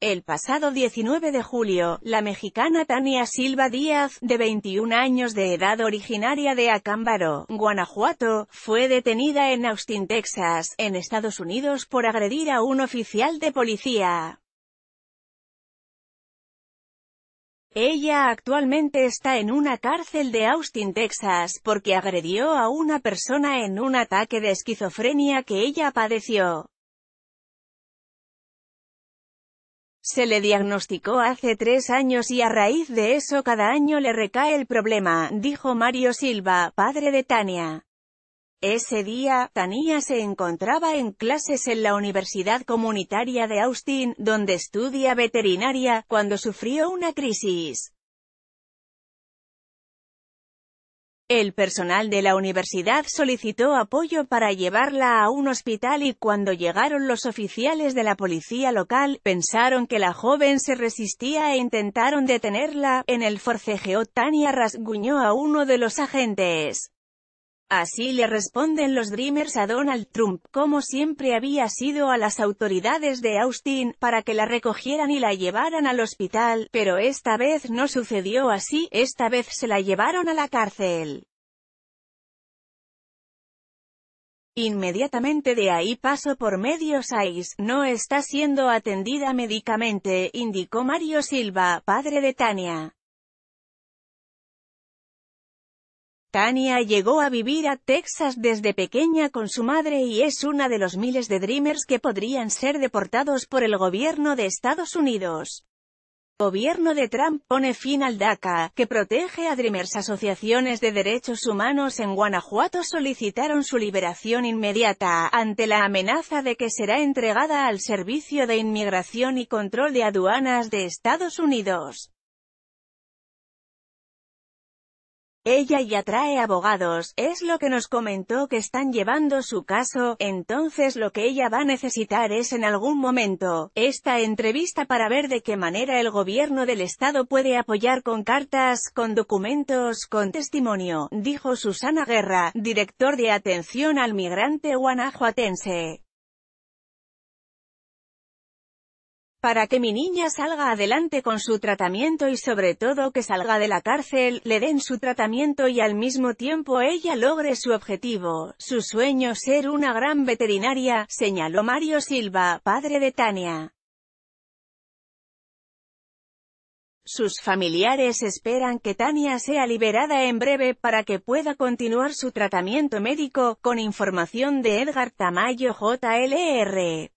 El pasado 19 de julio, la mexicana Tania Silva Díaz, de 21 años de edad originaria de Acámbaro, Guanajuato, fue detenida en Austin, Texas, en Estados Unidos por agredir a un oficial de policía. Ella actualmente está en una cárcel de Austin, Texas, porque agredió a una persona en un ataque de esquizofrenia que ella padeció. Se le diagnosticó hace tres años y a raíz de eso cada año le recae el problema, dijo Mario Silva, padre de Tania. Ese día, Tania se encontraba en clases en la Universidad Comunitaria de Austin, donde estudia veterinaria, cuando sufrió una crisis. El personal de la universidad solicitó apoyo para llevarla a un hospital y cuando llegaron los oficiales de la policía local, pensaron que la joven se resistía e intentaron detenerla. En el forcejeo Tania rasguñó a uno de los agentes. Así le responden los Dreamers a Donald Trump, como siempre había sido a las autoridades de Austin, para que la recogieran y la llevaran al hospital, pero esta vez no sucedió así, esta vez se la llevaron a la cárcel. Inmediatamente de ahí paso por medio seis, no está siendo atendida médicamente, indicó Mario Silva, padre de Tania. Tania llegó a vivir a Texas desde pequeña con su madre y es una de los miles de Dreamers que podrían ser deportados por el gobierno de Estados Unidos. Gobierno de Trump pone fin al DACA, que protege a Dreamers. Asociaciones de derechos humanos en Guanajuato solicitaron su liberación inmediata, ante la amenaza de que será entregada al Servicio de Inmigración y Control de Aduanas de Estados Unidos. Ella ya trae abogados, es lo que nos comentó que están llevando su caso, entonces lo que ella va a necesitar es en algún momento, esta entrevista para ver de qué manera el gobierno del estado puede apoyar con cartas, con documentos, con testimonio, dijo Susana Guerra, director de atención al migrante guanajuatense. Para que mi niña salga adelante con su tratamiento y sobre todo que salga de la cárcel, le den su tratamiento y al mismo tiempo ella logre su objetivo, su sueño ser una gran veterinaria, señaló Mario Silva, padre de Tania. Sus familiares esperan que Tania sea liberada en breve para que pueda continuar su tratamiento médico, con información de Edgar Tamayo JLR.